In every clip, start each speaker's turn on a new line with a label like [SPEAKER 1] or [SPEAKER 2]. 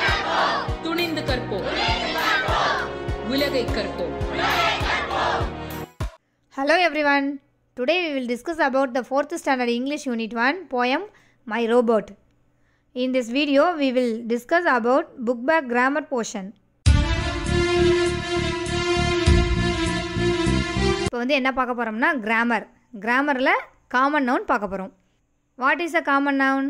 [SPEAKER 1] கற்போம் துணிந்து கற்போம் உலகை கற்போம் hello everyone today we will discuss about the fourth standard English unit one poem my robot in this video we will discuss about book back grammar portion. இப்போ வந்து என்ன பார்க்க போகிறோம்னா கிராமர் கிராமரில் காமன் நவுன் பார்க்க போகிறோம் what is a common noun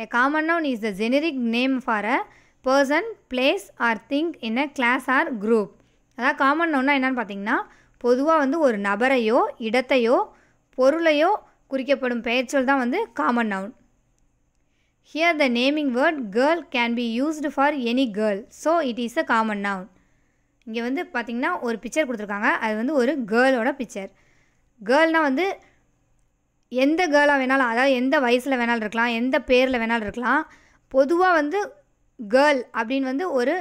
[SPEAKER 1] a common noun is the generic name for a person place or thing in a class or group அதாவது common நவுன்னா என்னென்னு பார்த்தீங்கன்னா பொதுவாக வந்து ஒரு நபரையோ இடத்தையோ பொருளையோ குறிக்கப்படும் பெயர்ச்சொல் தான் வந்து common noun here the naming word girl can be used for any girl so it is a common noun இங்கே வந்து பார்த்திங்கன்னா ஒரு பிக்சர் கொடுத்துருக்காங்க அது வந்து ஒரு கேர்ளோட பிக்சர் கேர்ள்னால் வந்து எந்த கேர்ளாக வேணாலும் அதாவது எந்த வயசில் வேணாலும் இருக்கலாம் எந்த பேரில் வேணாலும் இருக்கலாம் பொதுவாக வந்து கேர்ள் அப்படின்னு வந்து ஒரு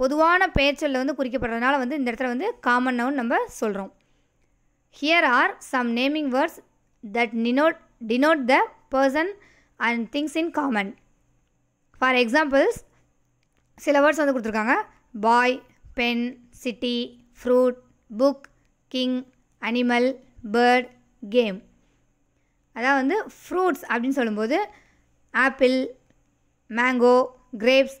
[SPEAKER 1] பொதுவான பேச்சலில் வந்து குறிக்கப்படுறதுனால வந்து இந்த இடத்துல வந்து காமன் நவுன் நம்ம சொல்கிறோம் here are some naming words that denote denote the person and things in common for examples சில வேர்ட்ஸ் வந்து கொடுத்துருக்காங்க boy pen city fruit book king animal bird game அதாவது வந்து ஃப்ரூட்ஸ் அப்படின்னு சொல்லும்போது ஆப்பிள் மேங்கோ கிரேப்ஸ்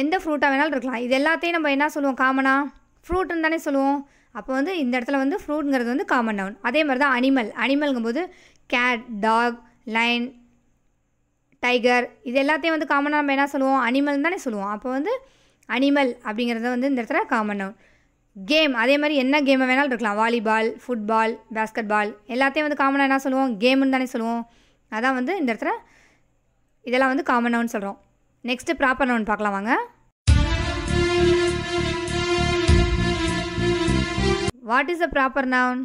[SPEAKER 1] எந்த ஃப்ரூட்டாக வேணாலும் இருக்கலாம் இது எல்லாத்தையும் நம்ம என்ன சொல்லுவோம் காமனாக ஃப்ரூட்டுன்னு தானே சொல்லுவோம் அப்போ வந்து இந்த இடத்துல வந்து ஃப்ரூட்டுங்கிறது வந்து காமன் டவுன் அதே மாதிரி தான் அனிமல் அனிமல்ங்கும்போது கேட் டாக் லைன் டைகர் இது எல்லாத்தையும் வந்து காமனாக நம்ம என்ன சொல்லுவோம் அனிமல் தானே சொல்லுவோம் அப்போ வந்து அனிமல் அப்படிங்கிறத வந்து இந்த இடத்துல காமன் டவுன் கேம் அதே மாதிரி என்ன கேமை வேணாலும் இருக்கலாம் வாலிபால் ஃபுட்பால் பேஸ்கெட் பால் எல்லாத்தையும் வந்து காமனாக என்ன சொல்லுவோம் கேம்னு தானே சொல்லுவோம் அதான் வந்து இந்த இடத்துல இதெல்லாம் வந்து காமன் நவுன் சொல்கிறோம் நெக்ஸ்ட்டு ப்ராப்பர் நவுன் பார்க்கலாம் வாங்க what is a proper noun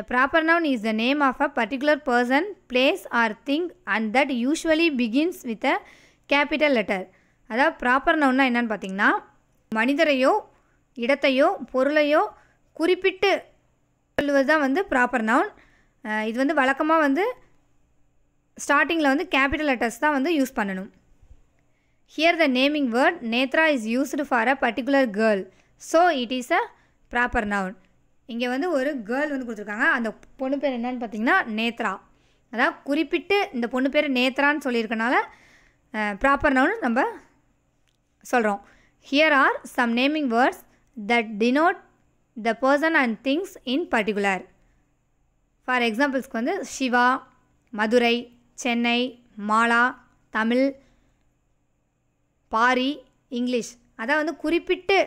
[SPEAKER 1] a proper noun is the name of a particular person place or thing and that usually begins with a capital letter அதாவது proper நவுன்னா என்னென்னு பார்த்தீங்கன்னா மனிதரையோ இடத்தையோ பொருளையோ குறிப்பிட்டு சொல்லுவது தான் வந்து ப்ராப்பர் நவுன் இது வந்து வழக்கமாக வந்து ஸ்டார்டிங்கில் வந்து கேபிட்டல் லெட்டர்ஸ் தான் வந்து யூஸ் பண்ணணும் here the naming word Nethra is used for a particular girl so it is a proper noun இங்கே வந்து ஒரு கேர்ள் வந்து கொடுத்துருக்காங்க அந்த பொண்ணு பேர் என்னன்னு பார்த்தீங்கன்னா நேத்ரா அதாவது குறிப்பிட்டு இந்த பொண்ணு பேர் நேத்ரான்னு சொல்லியிருக்கனால ப்ராப்பர் நவுன் நம்ம சொல்கிறோம் here are some naming words that denote the person and things in particular. For எக்ஸாம்பிள்ஸ்க்கு வந்து சிவா மதுரை சென்னை மாலா தமிழ் பாரி இங்கிலீஷ் அதான் வந்து குறிப்பிட்டு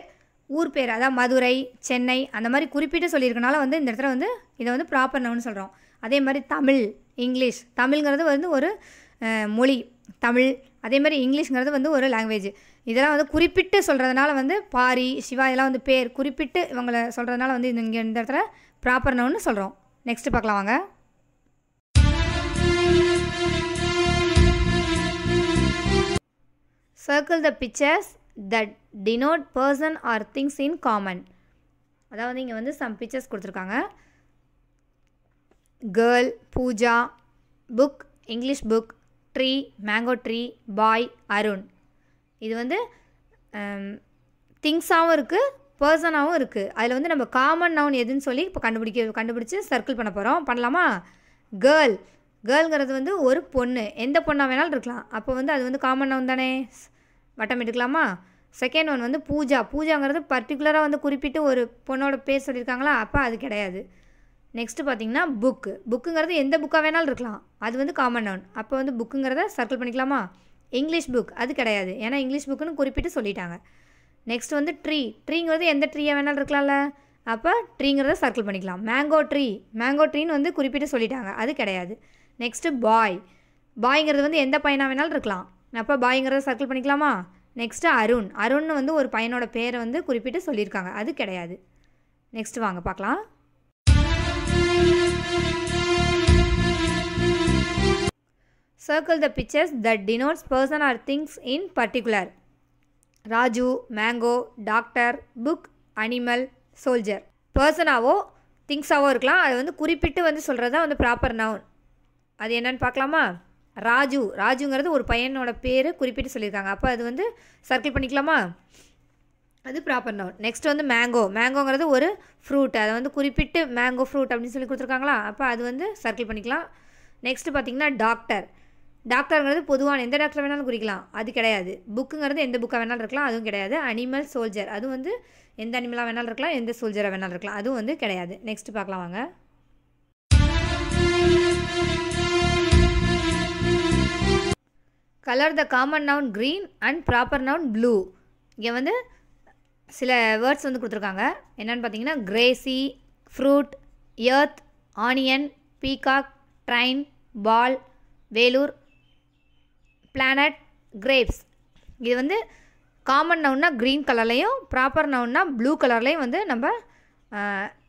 [SPEAKER 1] ஊர் பேர் அதாவது மதுரை சென்னை அந்த மாதிரி குறிப்பிட்டு சொல்லியிருக்கனால வந்து இந்த இடத்துல வந்து இதை வந்து ப்ராப்பர் நவுன்னு சொல்கிறோம் அதே மாதிரி தமிழ் இங்கிலீஷ் தமிழ்ங்கிறது வந்து ஒரு மொழி தமிழ் அதே மாதிரி இங்கிலீஷ்ங்கிறது வந்து ஒரு லாங்குவேஜ் இதெல்லாம் வந்து குறிப்பிட்டு சொல்கிறதுனால வந்து பாரி சிவா இதெல்லாம் வந்து பேர் குறிப்பிட்டு இவங்களை சொல்கிறதுனால வந்து இங்கே இந்த இடத்துல ப்ராப்பர் நவுன்னு சொல்கிறோம் நெக்ஸ்ட்டு பார்க்கலாம் வாங்க circle the pictures that denote person or things in common அதாவது இங்கே வந்து சம் பிக்சர்ஸ் கொடுத்துருக்காங்க girl Pooja book English book tree mango tree boy Arun இது வந்து திங்ஸாகவும் இருக்குது பர்சனாகவும் இருக்குது அதில் வந்து நம்ம காமன் நவுன் எதுன்னு சொல்லி இப்போ கண்டுபிடிக்க கண்டுபிடிச்சி சர்க்கிள் பண்ண போகிறோம் பண்ணலாமா கேர்ள் கேர்ள்ங்கிறது வந்து ஒரு பொண்ணு எந்த பொண்ணாக வேணாலும் இருக்கலாம் அப்போ வந்து அது வந்து காமன் நவுன் தானே வட்டம் எடுக்கலாமா செகண்ட் ஒன் வந்து பூஜா பூஜாங்கிறது பர்டிகுலராக வந்து குறிப்பிட்டு ஒரு பொண்ணோட பேர் சொல்லியிருக்காங்களா அப்போ அது கிடையாது நெக்ஸ்ட்டு பார்த்தீங்கன்னா புக்கு புக்குங்கிறது எந்த புக்காக வேணாலும் இருக்கலாம் அது வந்து காமன் நவுன் அப்போ வந்து புக்குங்கிறத சர்க்கிள் பண்ணிக்கலாமா இங்கிலீஷ் புக் அது கிடையாது ஏன்னா இங்கிலீஷ் புக்குன்னு குறிப்பிட்டு சொல்லிட்டாங்க நெக்ஸ்ட் வந்து ட்ரீ ட்ரீங்கிறது எந்த ட்ரீயாக வேணாலும் இருக்கலாம்ல அப்போ ட்ரீங்கிறத சர்க்கிள் பண்ணிக்கலாம் மேங்கோ ட்ரீ மேங்கோ ட்ரீன்னு வந்து குறிப்பிட்டு சொல்லிட்டாங்க அது கிடையாது நெக்ஸ்ட்டு பாய் பாய்ங்கிறது வந்து எந்த பையனாக வேணாலும் இருக்கலாம் அப்போ பாய்ங்கிறத சர்க்கிள் பண்ணிக்கலாமா நெக்ஸ்ட்டு அருண் அருண்னு வந்து ஒரு பையனோட பேரை வந்து குறிப்பிட்டு சொல்லியிருக்காங்க அது கிடையாது நெக்ஸ்ட் வாங்க பார்க்கலாம் circle the pictures that denotes person or things in particular. Raju mango doctor book animal soldier பர்சனாவோ திங்ஸாவோ இருக்கலாம் அது வந்து குறிப்பிட்டு வந்து சொல்கிறது தான் வந்து ப்ராப்பர் நவுன் அது என்னன்னு பார்க்கலாமா ராஜு ராஜுங்கிறது ஒரு பையனோட பேர் குறிப்பிட்டு சொல்லியிருக்காங்க அப்போ அது வந்து சர்க்கிள் பண்ணிக்கலாமா அது ப்ராப்பர் நவுன் நெக்ஸ்ட் வந்து மேங்கோ மேங்கோங்கிறது ஒரு ஃப்ரூட் அதை வந்து குறிப்பிட்டு மேங்கோ ஃப்ரூட் அப்படின்னு சொல்லி கொடுத்துருக்காங்களா அப்போ அது வந்து சர்க்கிள் பண்ணிக்கலாம் நெக்ஸ்ட்டு பார்த்திங்கன்னா டாக்டர் டாக்டருங்கிறது பொதுவான எந்த டாக்டர் வேணாலும் குறிக்கலாம் அது கிடையாது புக்குங்கிறது எந்த புக்காக வேணாலும் இருக்கலாம் அதுவும் கிடையாது அனிமல் சோல்ஜர் அது வந்து எந்த அனிமலாக வேணாலும் இருக்கலாம் எந்த சோல்ஜராக வேணாலும் இருக்கலாம் அதுவும் வந்து கிடையாது நெக்ஸ்ட் பார்க்கலாம் வாங்க colour the common noun green and proper noun blue இங்கே வந்து சில வேர்ட்ஸ் வந்து கொடுத்துருக்காங்க என்னென்னு பார்த்தீங்கன்னா Gracy fruit earth onion peacock train ball Vellore planet grapes இது வந்து காமன் நவுன்னா க்ரீன் கலர்லேயும் ப்ராப்பர் நவுன்னா ப்ளூ கலர்லேயும் வந்து நம்ம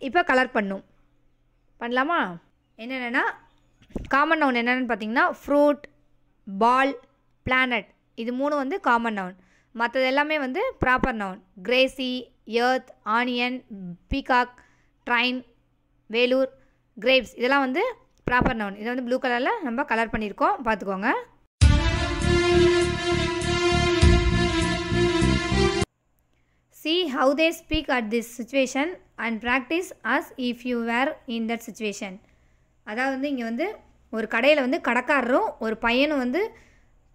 [SPEAKER 1] இப்போ கலர் பண்ணும் பண்ணலாமா என்னென்னா காமன் நவுன் என்னென்னு பார்த்தீங்கன்னா ஃப்ரூட் பால் பிளானட் இது மூணு வந்து காமன் நவுன் மற்றது எல்லாமே வந்து proper noun Gracy earth onion peacock train Vellore grapes இதெல்லாம் வந்து ப்ராப்பர் நவுன் இதை வந்து ப்ளூ கலரில் நம்ம கலர் பண்ணியிருக்கோம் பார்த்துக்கோங்க See how they speak at this situation and practice as if you were in that situation. அதாவது வந்து இங்கே வந்து ஒரு கடையில் வந்து கடைக்காரரும் ஒரு பையனும் வந்து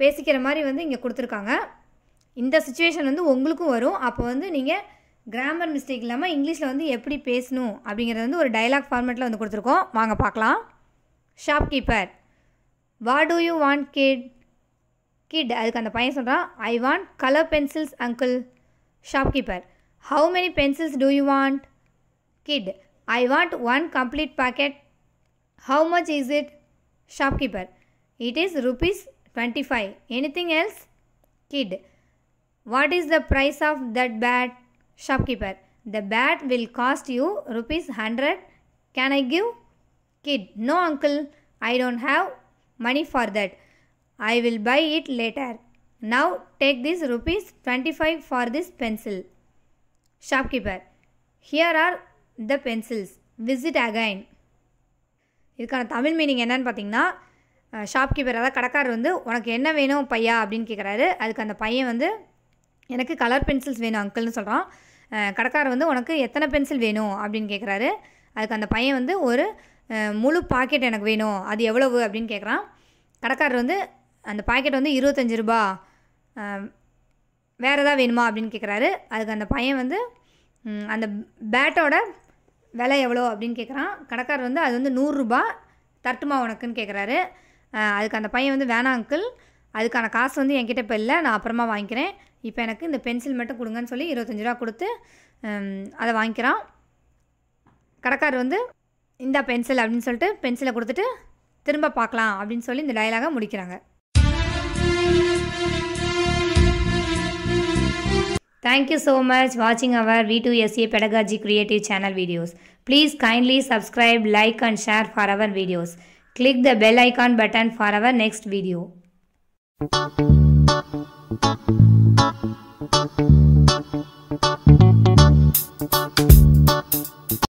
[SPEAKER 1] பேசிக்கிற மாதிரி வந்து இங்கே கொடுத்துருக்காங்க இந்த சுச்சுவேஷன் வந்து உங்களுக்கும் வரும் அப்போ வந்து நீங்கள் கிராமர் மிஸ்டேக் இல்லாமல் இங்கிலீஷில் வந்து எப்படி பேசணும் அப்படிங்கிறது வந்து ஒரு டைலாக் ஃபார்மேட்டில் வந்து கொடுத்துருக்கோம் வாங்க பார்க்கலாம் shopkeeper what do you want kid kid அதுக்கு அந்த பையன் சொல்கிறான் I want colour pencils uncle Shopkeeper. How many pencils do you want? Kid. I want one complete packet. How much is it? Shopkeeper. It is rupees 25. Anything else? Kid. What is the price of that bat? Shopkeeper. The bat will cost you rupees 100. Can I give? Kid. No uncle. I don't have money for that. I will buy it later. Now take this rupees 25 for this pencil. Shopkeeper, here are the pencils. Visit again. இதுக்கான Tamil meaning என்னன்னு பார்த்தீங்கன்னா shopkeeper அதாவது கடைக்காரர் வந்து உனக்கு என்ன வேணும் பையா அப்படின்னு கேட்குறாரு அதுக்கு அந்த பையன் வந்து எனக்கு கலர் பென்சில்ஸ் வேணும் அங்கிள்னு சொல்கிறான் கடைக்காரர் வந்து உனக்கு எத்தனை பென்சில் வேணும் அப்படின்னு கேட்குறாரு அதுக்கு அந்த பையன் வந்து ஒரு முழு பாக்கெட் எனக்கு வேணும் அது எவ்வளவு அப்படின்னு கேட்குறான் கடைக்காரர் வந்து அந்த பாக்கெட் வந்து இருபத்தஞ்சி ரூபா வேறு எதாவது வேணுமா அப்படின்னு கேட்குறாரு அதுக்கு அந்த பையன் வந்து அந்த பேட்டோட விலை எவ்வளோ அப்படின்னு கேட்குறான் கடைக்காரர் வந்து அது வந்து நூறுரூபா தட்டுமா உனக்குன்னு கேட்குறாரு அதுக்கு அந்த பையன் வந்து வேணாம் அங்கிள் அதுக்கான காசு வந்து என்கிட்ட இப்போ இல்லை நான் அப்புறமா வாங்கிக்கிறேன் இப்போ எனக்கு இந்த பென்சில் மட்டும் கொடுங்கன்னு சொல்லி இருபத்தஞ்சி ரூபா கொடுத்து அதை வாங்கிக்கிறான் கடைக்காரர் வந்து இந்த பென்சில் அப்படின்னு சொல்லிட்டு பென்சிலை கொடுத்துட்டு திரும்ப பார்க்கலாம் அப்படின்னு சொல்லி இந்த டைலாகை முடிக்கிறாங்க Thank you so much watching our V2SA Pedagogy Creative Channel videos. Please kindly subscribe, like and share for our videos. Click the bell icon button for our next video.